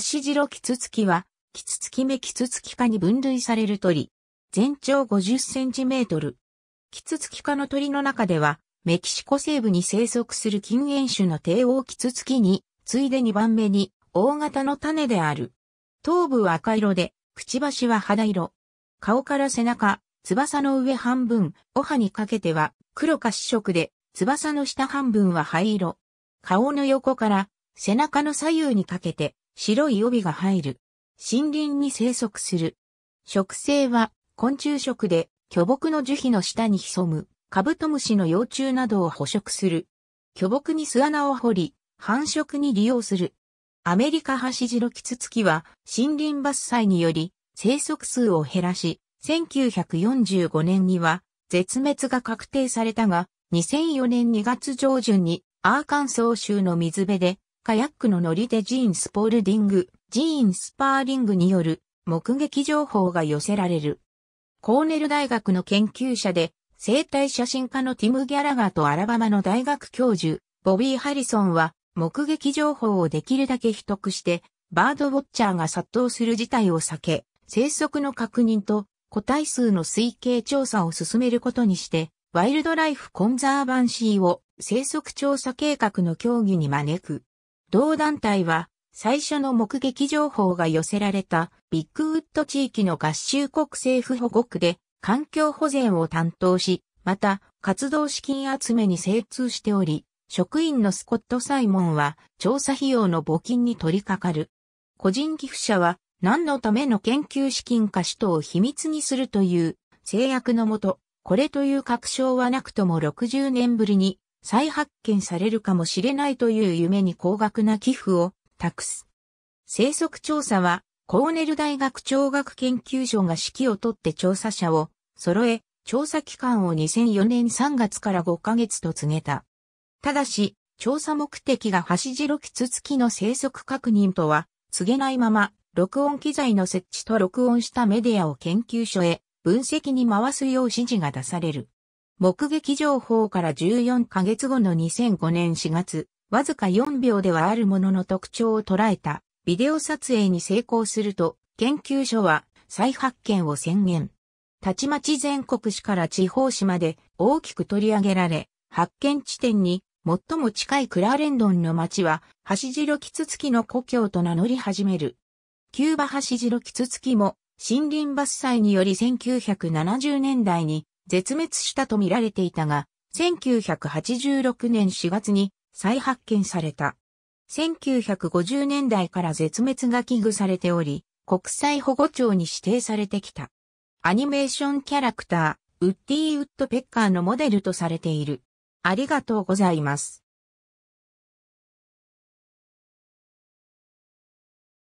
ジロキツツキは、キツツキ目キツツキ科に分類される鳥。全長50センチメートル。キツツキ科の鳥の中では、メキシコ西部に生息する近縁種の帝王キツツキに、ついで2番目に、大型の種である。頭部は赤色で、くちばしは肌色。顔から背中、翼の上半分、お歯にかけては黒か紫色で、翼の下半分は灰色。顔の横から背中の左右にかけて白い帯が入る。森林に生息する。植生は昆虫食で巨木の樹皮の下に潜むカブトムシの幼虫などを捕食する。巨木に巣穴を掘り、繁殖に利用する。アメリカハシジロキツツキは森林伐採により生息数を減らし、1945年には絶滅が確定されたが、2004年2月上旬にアーカンソー州の水辺でカヤックの乗り手ジーン・スポールディング、ジーン・スパーリングによる目撃情報が寄せられる。コーネル大学の研究者で、生体写真家のティム・ギャラガーとアラバマの大学教授、ボビー・ハリソンは、目撃情報をできるだけ秘匿して、バードウォッチャーが殺到する事態を避け、生息の確認と個体数の推計調査を進めることにして、ワイルドライフ・コンザーバンシーを生息調査計画の協議に招く。同団体は、最初の目撃情報が寄せられたビッグウッド地域の合衆国政府保護区で環境保全を担当し、また活動資金集めに精通しており、職員のスコット・サイモンは調査費用の募金に取り掛かる。個人寄付者は何のための研究資金か使途を秘密にするという制約のもと、これという確証はなくとも60年ぶりに再発見されるかもしれないという夢に高額な寄付を託す。生息調査は、コーネル大学聴学研究所が指揮をとって調査者を揃え、調査期間を2004年3月から5ヶ月と告げた。ただし、調査目的がハシジロキツツキの生息確認とは、告げないまま、録音機材の設置と録音したメディアを研究所へ分析に回すよう指示が出される。目撃情報から14ヶ月後の2005年4月、わずか4秒ではあるものの特徴を捉えたビデオ撮影に成功すると、研究所は再発見を宣言。たちまち全国市から地方市まで大きく取り上げられ、発見地点に最も近いクラーレンドンの町は、ハシジロキツツキの故郷と名乗り始める。キューバハシジロキツツキも森林伐採により1970年代に絶滅したと見られていたが、1986年4月に再発見された。1950年代から絶滅が危惧されており、国際保護庁に指定されてきた。アニメーションキャラクター、ウッディ・ウッドペッカーのモデルとされている。ありがとうございます。